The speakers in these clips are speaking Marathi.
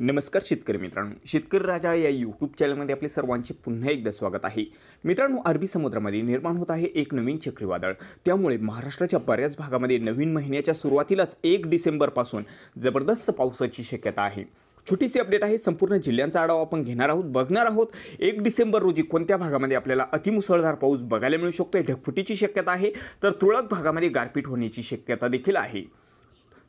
नमस्कार शेतकरी मित्रांनो शेतकरी राजा या यूट्यूब चॅनलमध्ये आपले सर्वांचे पुन्हा एकदा स्वागत आहे मित्रांनो अरबी समुद्रामध्ये निर्माण होत आहे एक नवीन चक्रीवादळ त्यामुळे महाराष्ट्राच्या बऱ्याच भागामध्ये नवीन महिन्याच्या सुरुवातीलाच एक डिसेंबरपासून जबरदस्त पावसाची शक्यता आहे छोटीशी अपडेट आहे संपूर्ण जिल्ह्यांचा आढावा आपण घेणार आहोत बघणार आहोत एक डिसेंबर रोजी कोणत्या भागामध्ये आपल्याला अतिमुसळधार पाऊस बघायला मिळू शकतो ढगफुटीची शक्यता आहे तर तुळक भागामध्ये गारपीट होण्याची शक्यता देखील आहे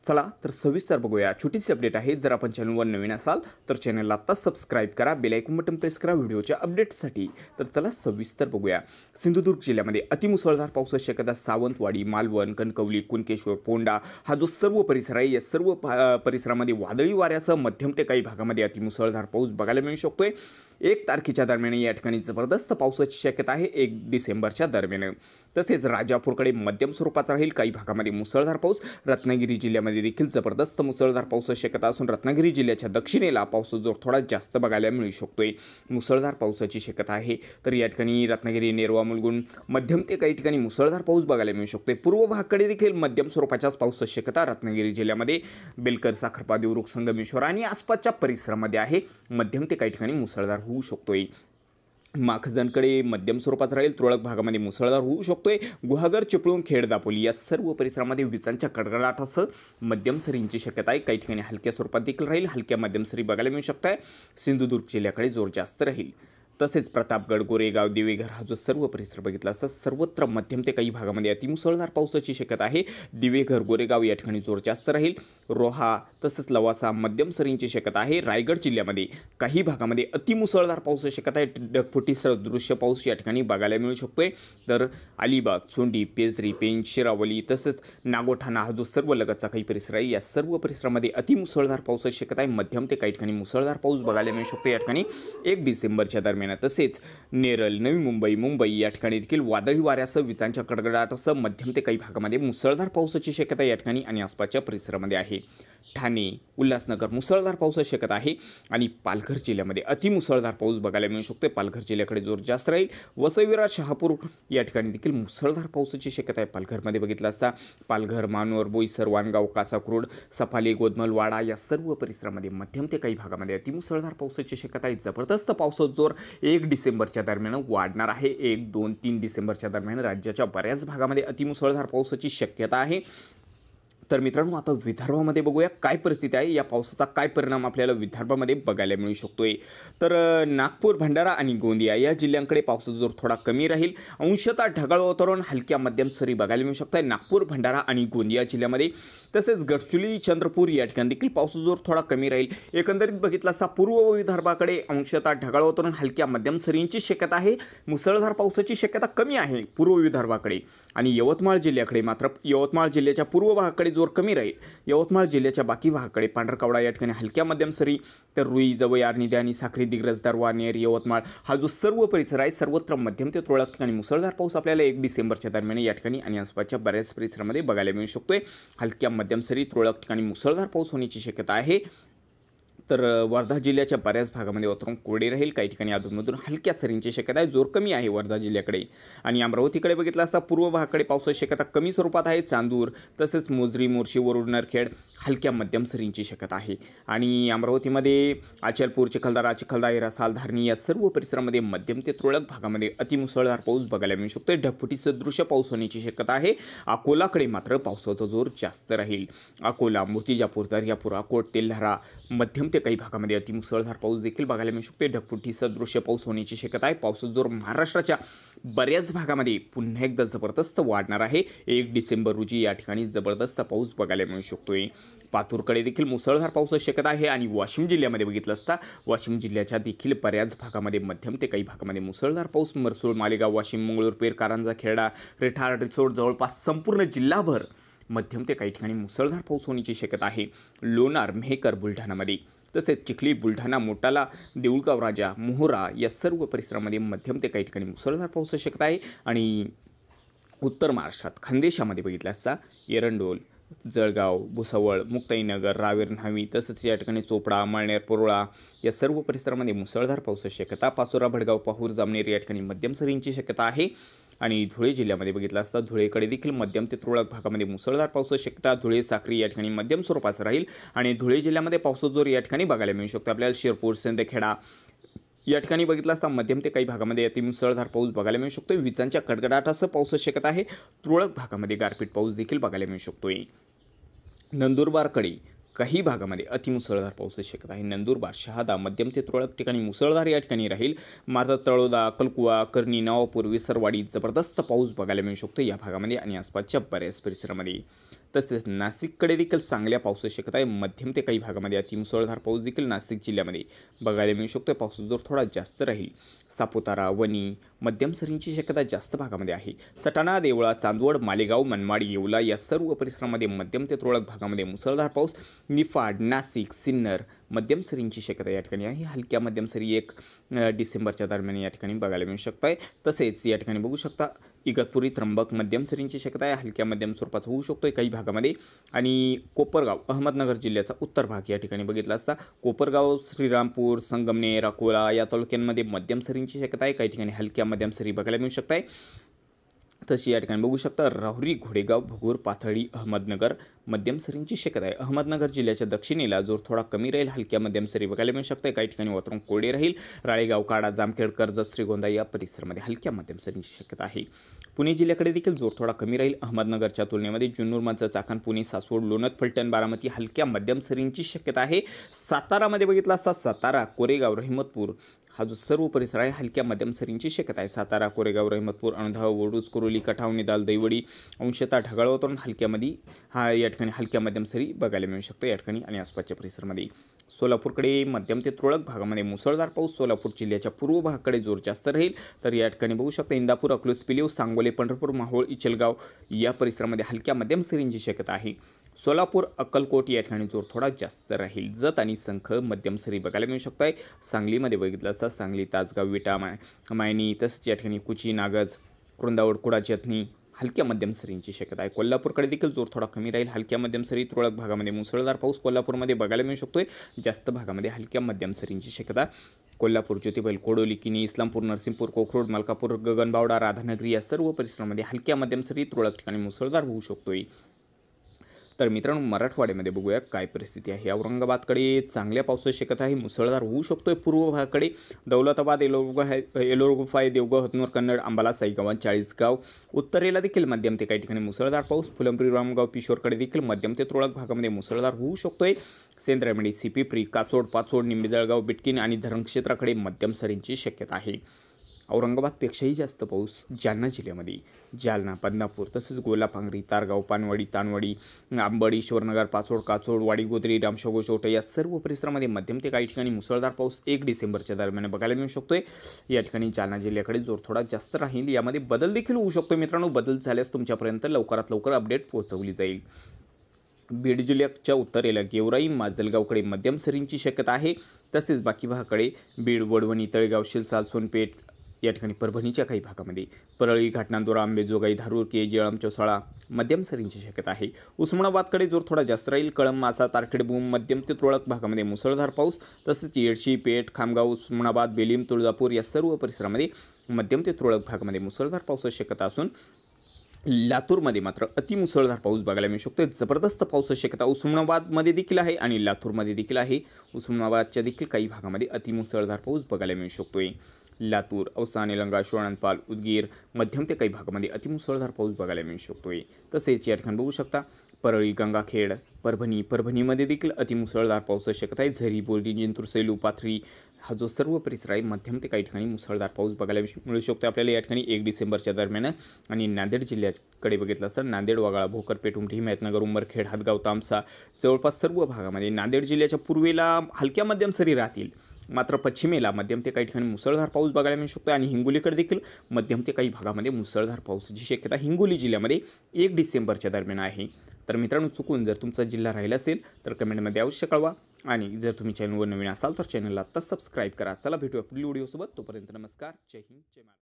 चला तर सविस्तर बघूया छोटीशी अपडेट आहे जर आपण चॅनलवर नवीन असाल तर चॅनलला आता सबस्क्राईब करा बेलायकून बटन प्रेस करा व्हिडिओच्या अपडेट्ससाठी तर चला सविस्तर बघूया सिंधुदुर्ग जिल्ह्यामध्ये अतिमुसळधार पाऊस शक्यता सावंतवाडी मालवण कणकवली कुणकेश्वर पोंडा हा जो सर्व परिसर आहे या सर्व परिसरामध्ये वादळी वाऱ्यासह मध्यम ते काही भागामध्ये अतिमुसळधार पाऊस बघायला मिळू शकतोय एक तारखेच्या दरम्यान या ठिकाणी जबरदस्त पावसाची शक्यता आहे एक डिसेंबरच्या दरम्यान तसेच राजापूरकडे मध्यम स्वरूपाचा राहील काही भागामध्ये मुसळधार पाऊस रत्नागिरी जिल्ह्यामध्ये देखील जबरदस्त मुसळधार पावसाची शक्यता असून रत्नागिरी जिल्ह्याच्या दक्षिणेला पाऊस जोर थोडा जास्त बघायला मिळू शकतोय मुसळधार पावसाची शक्यता आहे तर या ठिकाणी रत्नागिरी नेरवा मुलगुण मध्यम ते काही ठिकाणी मुसळधार पाऊस बघायला मिळू शकतोय पूर्व भागकडे देखील मध्यम स्वरूपाच्याच पावसाची शक्यता रत्नागिरी जिल्ह्यामध्ये बेलकर साखरपा देवरुख संगमेश्वर आणि आसपासच्या परिसरामध्ये आहे मध्यम ते काही ठिकाणी मुसळधार होऊ शकतोय माखजनकडे मध्यम स्वरूपात राहील तुरळक भागामध्ये मुसळधार होऊ शकतोय गुहागर चिपळूण खेड दापोली या सर्व परिसरामध्ये विजांच्या कडकडाटासह मध्यम सरींची शक्यता आहे काही ठिकाणी हलक्या स्वरूपात देखील राहील हलक्या मध्यम सरी बघायला मिळू शकत आहे सिंधुदुर्ग जिल्ह्याकडे जोर जास्त राहील तसेच प्रतापगड गोरेगाव दिवेघर हा जो सर्व परिसर बघितला असता सर्वत्र मध्यम ते काही भागामध्ये अतिमुसळधार पावसाची शक्यता आहे दिवेघर गोरेगाव या ठिकाणी जोर जास्त राहील रोहा तसंच लवासा मध्यम सरींची शक्यता आहे रायगड जिल्ह्यामध्ये काही भागामध्ये अतिमुसळधार पावसाची शक्यता आहे ढगफुटी सदृश्य पाऊस या ठिकाणी बघायला मिळू आहे तर अलिबाग चोंडी पेजरी पेन शिरावली तसंच नागोठाणा हा जो सर्व लगतचा काही परिसर आहे या सर्व परिसरामध्ये अतिमुसळधार पावसाची शक्यता आहे मध्यम ते काही ठिकाणी मुसळधार पाऊस बघायला मिळू शकतो या ठिकाणी एक डिसेंबरच्या दरम्यान दरम्यान तसेच नेरल नवी मुंबई मुंबई या ठिकाणी देखील वादळी वाऱ्यासह विजांच्या कडकडाटासह मध्यम ते काही भागामध्ये मुसळधार पावसाची शक्यता या ठिकाणी आणि आसपासच्या परिसरामध्ये आहे ठाणे उल्हासनगर मुसळधार पाऊस शकत आहे आणि पालघर जिल्ह्यामध्ये अतिमुसळधार पाऊस बघायला मिळू शकतो पालघर जिल्ह्याकडे जोर जास्त राहील वसईविरा शहापूर या ठिकाणी देखील मुसळधार पावसाची शक्यता आहे पालघरमध्ये बघितलं असता पालघर मानोर बोईसर वानगाव कासाक्रोड सफाली वाडा या सर्व परिसरामध्ये मध्यम ते काही भागामध्ये अतिमुसळधार पावसाची शक्यता आहे जबरदस्त पावसाचा जोर एक डिसेंबरच्या दरम्यान वाढणार आहे एक दोन तीन डिसेंबरच्या दरम्यान राज्याच्या बऱ्याच भागामध्ये अतिमुसळधार पावसाची शक्यता आहे तर मित्रांनो आता विदर्भामध्ये बघूया काय परिस्थिती आहे या पावसाचा काय परिणाम आपल्याला विदर्भामध्ये बघायला मिळू शकतो आहे तर नागपूर भंडारा आणि गोंदिया या जिल्ह्यांकडे पावसाचा जोर थोडा कमी राहील अंशतः ढगाळ वातावरण हलक्या मध्यम सरी बघायला मिळू शकत आहे नागपूर भंडारा आणि गोंदिया जिल्ह्यामध्ये तसेच गडचुली चंद्रपूर या ठिकाणी देखील पावसाचा जोर थोडा कमी राहील एकंदरीत बघितला असा पूर्व विदर्भाकडे अंशतः ढगाळ वातावरण हलक्या मध्यम सरींची शक्यता आहे मुसळधार पावसाची शक्यता कमी आहे पूर्व विदर्भाकडे आणि यवतमाळ जिल्ह्याकडे मात्र यवतमाळ जिल्ह्याच्या पूर्व भागाकडे जोर कमी राहील यवतमाळ जिल्ह्याच्या बाकी भागाकडे पांढरकावडा या ठिकाणी हलक्या मध्यम सरी तर रुई जवई आर्निद्या आणि साखरी दिग्रजदार वानेर यवतमाळ हा जो सर्व परिसर आहे सर्वत्र मध्यम ते तुरळक ठिकाणी मुसळधार पाऊस आपल्याला एक डिसेंबरच्या दरम्यान या ठिकाणी आणि आसपासच्या बऱ्याच परिसरामध्ये बघायला मिळू शकतोय हलक्या मध्यम सरी तुरळक ठिकाणी मुसळधार पाऊस होण्याची शक्यता आहे तर वर्धा जिल्ह्याच्या बऱ्याच भागामध्ये वातावरण कोरडे राहील काही ठिकाणी अधूनमधून हलक्या सरींची शक्यता आहे जोर कमी आहे वर्धा जिल्ह्याकडे आणि अमरावतीकडे बघितलं असता पूर्व भागाकडे पावसाची शक्यता कमी स्वरूपात आहे चांदूर तसेच मोजरी मोर्शी वरुड नरखेड हलक्या मध्यम सरींची शक्यता आहे आणि अमरावतीमध्ये अचलपूर चिखलदारा चिखलदायरा धारणी या सर्व परिसरामध्ये मध्यम ते तुरळक भागामध्ये अतिमुसळधार पाऊस बघायला मिळू शकतो ढपफुटी सदृश्य पाऊस होण्याची शक्यता आहे अकोलाकडे मात्र पावसाचा जोर जास्त राहील अकोला मूर्तिजापूर दर्यापूर अकोट तेल्हारा मध्यम ते काही भागामध्ये अति मुसळधार पाऊस देखील बघायला मिळू शकतो ढगफुटी दृश्य पाऊस होण्याची शक्यता आहे पावसाचा जोर महाराष्ट्राच्या बऱ्याच भागामध्ये पुन्हा एकदा जबरदस्त वाढणार आहे एक डिसेंबर रोजी या ठिकाणी जबरदस्त पाऊस बघायला मिळू शकतोय पाथूरकडे देखील मुसळधार पाऊस शक्यता आहे आणि वाशिम जिल्ह्यामध्ये बघितलं असता वाशिम जिल्ह्याच्या देखील बऱ्याच भागामध्ये मध्यम ते काही भागामध्ये मुसळधार पाऊस मरसूळ मालेगाव वाशिम मंगळूर पेर कारंजा खेडा रिठार रिसोड जवळपास संपूर्ण जिल्हाभर मध्यम ते काही ठिकाणी मुसळधार पाऊस होण्याची शक्यता आहे लोणार मेहकर बुलढाणामध्ये तसेच चिखली बुलढाणा मोटाला देऊळगाव राजा मोहरा या सर्व परिसरामध्ये मध्यम ते काही ठिकाणी मुसळधार पाऊस शक्यता शकत आहे आणि उत्तर महाराष्ट्रात खानदेशामध्ये बघितला असता एरंडोल जळगाव भुसावळ मुक्ताईनगर रावेर न्हावी तसंच या ठिकाणी चोपडा माळनेर पोरोळा या सर्व परिसरामध्ये मुसळधार पाऊस शक्यता पाचोरा भडगाव पाहूर जामनेर या ठिकाणी मध्यम सरींची शक्यता आहे आणि धुळे जिल्ह्यामध्ये बघितलं असता धुळेकडे देखील मध्यम ते तुरळक भागामध्ये मुसळधार पाऊस शक्यता धुळे साखरी या ठिकाणी मध्यम स्वरूपाचं राहील आणि धुळे जिल्ह्यामध्ये पावसाचा जोर या ठिकाणी बघायला मिळू शकतो आपल्याला शिरपूर सिंदखेडा या ठिकाणी बघितलं असता मध्यम ते काही भागामध्ये मुसळधार पाऊस बघायला मिळू शकतो विजांच्या कडकडाटासह पाऊस शक्यता आहे तुरळक भागामध्ये गारपीट पाऊस देखील बघायला मिळू शकतोय नंदुरबारकडे काही भागामध्ये अतिमुसळधार पाऊस शक्यता आहे नंदुरबार शहादा मध्यम ते तुरळक ठिकाणी मुसळधार या ठिकाणी राहील मात्र तळोदा कलकुवा कर्णी नवापूर विसरवाडी जबरदस्त पाऊस बघायला मिळू शकतो या भागामध्ये आणि आसपासच्या बऱ्याच परिसरामध्ये तसेच नाशिककडे देखील चांगल्या पावसाची शक्यता आहे मध्यम ते काही भागामध्ये अति मुसळधार पाऊस देखील नाशिक जिल्ह्यामध्ये बघायला मिळू शकतो पाऊस जोर थोडा जास्त राहील सापुतारा वणी मध्यम सरींची शक्यता जास्त भागामध्ये आहे सटाणा देवळा चांदवड मालेगाव मनमाड येवला या सर्व परिसरामध्ये मध्यम ते तुरळक भागामध्ये मुसळधार पाऊस निफाड नाशिक सिन्नर मध्यम सरींची शक्यता या ठिकाणी आहे हलक्या मध्यम सरी एक डिसेंबरच्या दरम्यान या ठिकाणी बघायला मिळू शकत आहे तसेच या ठिकाणी बघू शकता इगतपुरी त्र्यंबक मध्यम सरींची शक्यता आहे हलक्या मध्यम स्वरूपाचा होऊ शकतो काही भागामध्ये आणि कोपरगाव अहमदनगर जिल्ह्याचा उत्तर भाग या ठिकाणी बघितला असता कोपरगाव श्रीरामपूर संगमनेर अकोला या तालुक्यांमध्ये मध्यम सरींची शक्यता आहे काही ठिकाणी हलक्या मध्यम सरी बघायला मिळू शकत आहे तशी या ठिकाणी बघू शकता राहुरी घोडेगाव भगूर पाथळी अहमदनगर मध्यम सरींची शक्यता आहे अहमदनगर जिल्ह्याच्या दक्षिणेला जोर थोडा कमी राहील हलक्या मध्यम सरी बघायला मिळू शकते काही ठिकाणी वातावरण कोडे राहील राळेगाव काडा जामखेड कर्जत श्रीगोंदा या परिसरामध्ये हलक्या मध्यम सरींची शक्यता आहे पुणे जिल्ह्याकडे देखील जोर थोडा कमी राहील अहमदनगरच्या तुलनेमध्ये जुन्नूर चाकण पुणे सासवड लोणत फलटण बारामती हलक्या मध्यम सरींची शक्यता आहे सातारामध्ये बघितला असता सातारा कोरेगाव रहिमतपूर हा जो सर्व परिसर आहे हलक्या मध्यम सरींची शक्यता आहे सातारा कोरेगाव रहमतपूर अणधाव वडूज कुरोली कठाव निदाल दैवडी अंशता ढगाळ वातावरण हलक्यामध्ये हा या ठिकाणी हलक्या मध्यम सरी बघायला मिळू शकतो या ठिकाणी आणि आसपासच्या परिसरामध्ये सोलापूरकडे मध्यम ते तुरळक भागामध्ये मुसळधार पाऊस सोलापूर जिल्ह्याच्या पूर्व भागाकडे जोर जास्त राहील तर या ठिकाणी बघू शकता इंदापूर अकलूज पिलीव सांगोले पंढरपूर माहोळ इचलगाव या परिसरामध्ये हलक्या मध्यम सरींची शक्यता आहे सोलापूर अक्कलकोट या ठिकाणी जोर थोडा जास्त राहील जत आणि संख मध्यम सरी बघायला मिळू शकतो आहे सांगलीमध्ये बघितलं असता सांगली तासगाव विटा माय मायनी तसंच या ठिकाणी कुची नागज कृंदावड कुडा चटणी हलक्या मध्यम सरींची शक्यता आहे कोल्हापूरकडे देखील जोर थोडा कमी राहील हलक्या मध्यम सरी तुरळक भागामध्ये मुसळधार पाऊस कोल्हापूरमध्ये बघायला मिळू शकतो आहे जास्त भागामध्ये हलक्या मध्यम सरींची शक्यता कोल्हापूर ज्योतिबैल कोडोली किनी इस्लामपूर नरसिंहपूर कोखरोड मलकापूर गगनबावडा राधानगरी या सर्व परिसरामध्ये हलक्या मध्यम सरी तुरळक ठिकाणी मुसळधार होऊ शकतोय तर मित्रांनो मराठवाड्यामध्ये बघूया काय परिस्थिती आहे औरंगाबादकडे चांगल्या पावसाची शक्यता आहे मुसळधार होऊ शकतो आहे पूर्व भागाकडे दौलताबाद एलोरगुफा एलोरगुफाय देवगाव हतनूर कन्नड अंबाला साईगाव चाळीसगाव उत्तरेला देखील मध्यम ते काही ठिकाणी मुसळधार पाऊस फुलंपुरी रामगाव पिशोरकडे देखील मध्यम ते तुरळक भागामध्ये मुसळधार होऊ शकतोय सेंद्रामेडी सीपीप्री काचोड पाचोड निंबेजळगाव बिटकिन आणि धरण क्षेत्राकडे मध्यम सरींची शक्यता आहे औरंगाबादपेक्षाही जास्त पाऊस जालना जिल्ह्यामध्ये जालना बदनापूर तसंच गोलापांगरी तारगाव पानवाडी तानवाडी आंबड ईश्वरनगर पाचोड वाडी गोदरी रामशोगो चोटे या सर्व परिसरामध्ये मध्यम ते काही ठिकाणी मुसळधार पाऊस एक डिसेंबरच्या दरम्यान बघायला मिळू शकतोय या ठिकाणी जालना जिल्ह्याकडे जोर थोडा जास्त राहील यामध्ये बदल देखील होऊ शकतो मित्रांनो बदल झाल्यास तुमच्यापर्यंत लवकरात लवकर अपडेट पोहोचवली जाईल बीड जिल्ह्याच्या उत्तरेला गेवराई माजलगावकडे मध्यम सरींची शक्यता आहे तसेच बाकी भागाकडे बीड वडवणी तळेगाव शिलसाल सोनपेठ या ठिकाणी परभणीच्या काही भागामध्ये परळी घाटनांदोरा आंबेजोगाई धारूर के जळम चौसाळा मध्यम सरींची शक्यता आहे उस्मानाबादकडे जोर थोडा जास्त राहील कळम मासा तारखेडभूम मध्यम ते तुरळक भागामध्ये मुसळधार पाऊस तसंच येडशी पेठ खामगाव उस्मानाबाद बेलीम तुळजापूर या सर्व परिसरामध्ये मध्यम ते तुरळक भागामध्ये मुसळधार पाऊस शक्यता असून लातूरमध्ये मात्र अतिमुसळधार पाऊस बघायला मिळू शकतो जबरदस्त पाऊस शक्यता उस्मानाबादमध्ये देखील आहे आणि लातूरमध्ये देखील आहे उस्मानाबादच्या देखील काही भागामध्ये अतिमुसळधार पाऊस बघायला मिळू शकतो लातूर औसा निलंगा शिवणांपाल उदगीर मध्यम ते काही भागामध्ये अतिमुसळधार पाऊस बघायला मिळू शकतोय तसेच या ठिकाणी बघू शकता परळी गंगाखेड परभणी परभणीमध्ये देखील अतिमुसळधार पाऊस शक्यता आहे झरी बोर्डी जिंतूर सेलू पाथरी हा जो सर्व परिसर आहे मध्यम ते काही ठिकाणी मुसळधार पाऊस बघायला मिळू शकतो आपल्याला या ठिकाणी एक डिसेंबरच्या दरम्यान आणि नांदेड जिल्ह्याकडे बघितलं असं नांदेड वागाळा भोकर पेटुम हिमायतनगर उंबरखेड हातगाव तामसा जवळपास सर्व भागामध्ये नांदेड जिल्ह्याच्या पूर्वेला हलक्या मध्यम सरी राहतील मात्र पश्चिमेला मध्यम ते काही ठिकाणी मुसळधार पाऊस बघायला मिळू शकतो आणि हिंगोलीकडे देखील मध्यम ते काही भागामध्ये मुसळधार जी शक्यता हिंगोली जिल्ह्यामध्ये एक डिसेंबरच्या दरम्यान आहे तर मित्रांनो चुकून जर तुमचा जिल्हा राहिला असेल तर कमेंटमध्ये अवश्य कळवा आणि जर तुम्ही चॅनलवर नवीन असाल तर चॅनलला आत्ताच सबस्क्राईब करा चला भेटूया पुढील व्हिडिओसोबत तोपर्यंत नमस्कार जय हिंद जय मा